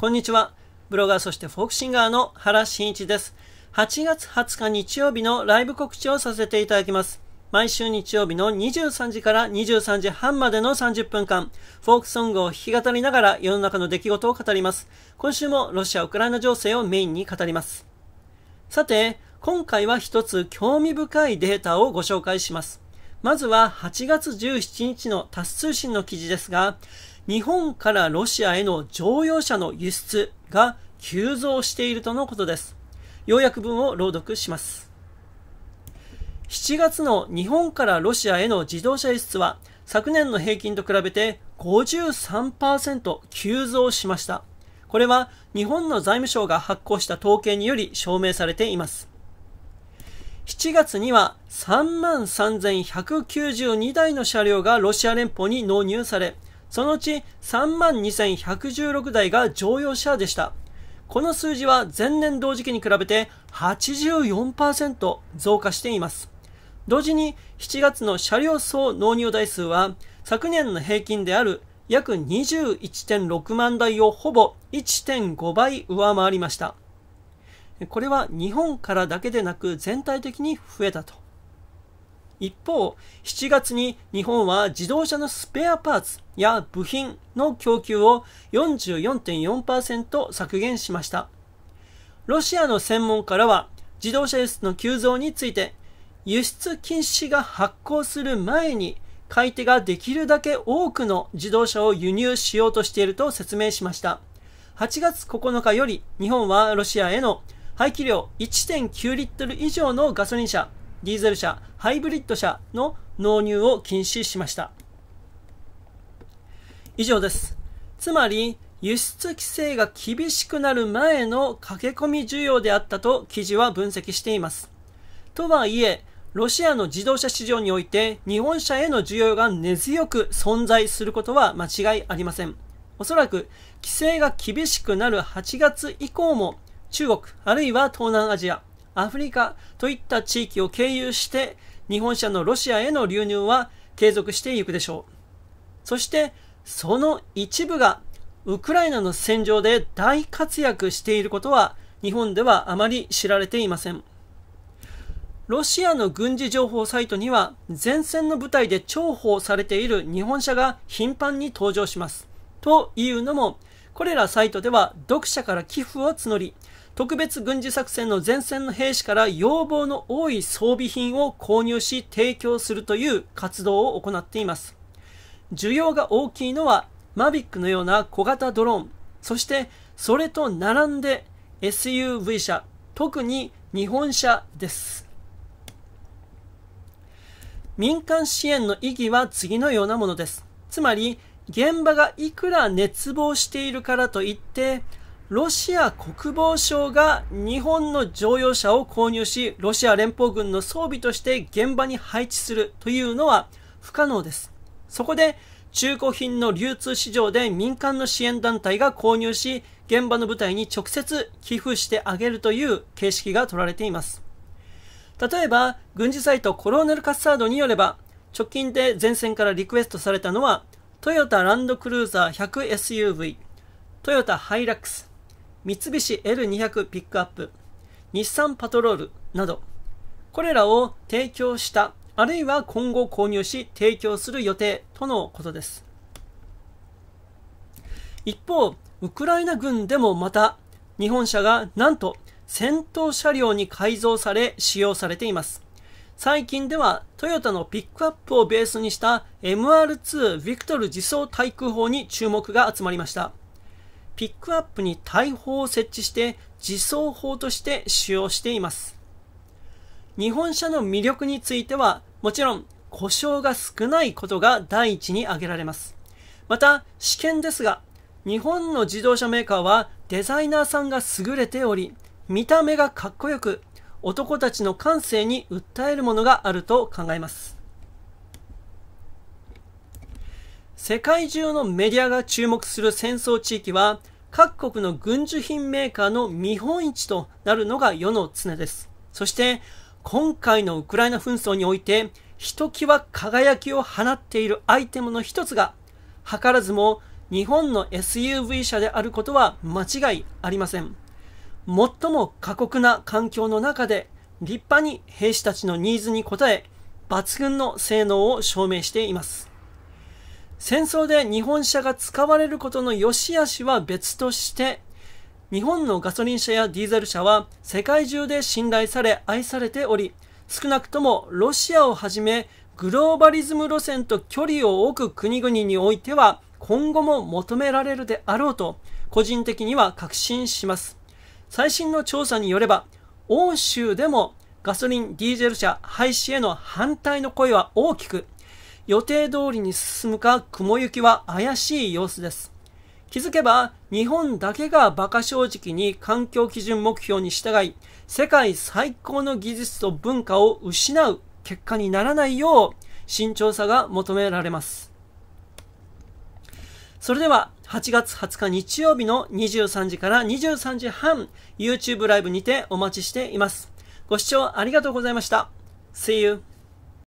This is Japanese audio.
こんにちは。ブロガーそしてフォークシンガーの原慎一です。8月20日日曜日のライブ告知をさせていただきます。毎週日曜日の23時から23時半までの30分間、フォークソングを弾き語りながら世の中の出来事を語ります。今週もロシア・ウクライナ情勢をメインに語ります。さて、今回は一つ興味深いデータをご紹介します。まずは8月17日のタス通信の記事ですが、日本からロシアへの乗用車の輸出が急増しているとのことです。要約文を朗読します。7月の日本からロシアへの自動車輸出は昨年の平均と比べて53%急増しました。これは日本の財務省が発行した統計により証明されています。7月には33,192台の車両がロシア連邦に納入され、そのうち32,116台が乗用車でした。この数字は前年同時期に比べて84%増加しています。同時に7月の車両総納入台数は昨年の平均である約21.6万台をほぼ1.5倍上回りました。これは日本からだけでなく全体的に増えたと一方、7月に日本は自動車のスペアパーツや部品の供給を44.4%削減しました。ロシアの専門家らは自動車輸出の急増について輸出禁止が発行する前に買い手ができるだけ多くの自動車を輸入しようとしていると説明しました。8月9日より日本はロシアへの排気量1.9リットル以上のガソリン車ディーゼル車、ハイブリッド車の納入を禁止しました。以上です。つまり、輸出規制が厳しくなる前の駆け込み需要であったと記事は分析しています。とはいえ、ロシアの自動車市場において日本車への需要が根強く存在することは間違いありません。おそらく規制が厳しくなる8月以降も中国あるいは東南アジア、アフリカといった地域を経由して日本車のロシアへの流入は継続していくでしょう。そしてその一部がウクライナの戦場で大活躍していることは日本ではあまり知られていません。ロシアの軍事情報サイトには前線の部隊で重宝されている日本車が頻繁に登場します。というのも、これらサイトでは読者から寄付を募り、特別軍事作戦の前線の兵士から要望の多い装備品を購入し提供するという活動を行っています。需要が大きいのはマビックのような小型ドローン、そしてそれと並んで SUV 車、特に日本車です。民間支援の意義は次のようなものです。つまり、現場がいくら熱望しているからといって、ロシア国防省が日本の乗用車を購入し、ロシア連邦軍の装備として現場に配置するというのは不可能です。そこで、中古品の流通市場で民間の支援団体が購入し、現場の部隊に直接寄付してあげるという形式が取られています。例えば、軍事サイトコローネルカッサードによれば、直近で前線からリクエストされたのは、トヨタランドクルーザー 100SUV、トヨタハイラックス、三菱 L200 ピックアップ、日産パトロールなど、これらを提供した、あるいは今後購入し提供する予定とのことです。一方、ウクライナ軍でもまた、日本車がなんと戦闘車両に改造され使用されています。最近ではトヨタのピックアップをベースにした MR2 ビクトル自走対空砲に注目が集まりました。ピックアップに大砲を設置して自走砲として使用しています。日本車の魅力については、もちろん故障が少ないことが第一に挙げられます。また、試験ですが、日本の自動車メーカーはデザイナーさんが優れており、見た目がかっこよく、男たちの感性に訴えるものがあると考えます。世界中のメディアが注目する戦争地域は各国の軍需品メーカーの見本市となるのが世の常です。そして、今回のウクライナ紛争において、ひときわ輝きを放っているアイテムの一つが、図らずも日本の SUV 車であることは間違いありません。最も過酷な環境の中で、立派に兵士たちのニーズに応え、抜群の性能を証明しています。戦争で日本車が使われることの良し悪しは別として、日本のガソリン車やディーゼル車は世界中で信頼され愛されており、少なくともロシアをはじめグローバリズム路線と距離を置く国々においては今後も求められるであろうと個人的には確信します。最新の調査によれば欧州でもガソリンディーゼル車廃止への反対の声は大きく予定通りに進むか雲行きは怪しい様子です。気づけば日本だけが馬鹿正直に環境基準目標に従い、世界最高の技術と文化を失う結果にならないよう慎重さが求められます。それでは8月20日日曜日の23時から23時半 YouTube ライブにてお待ちしています。ご視聴ありがとうございました。See you!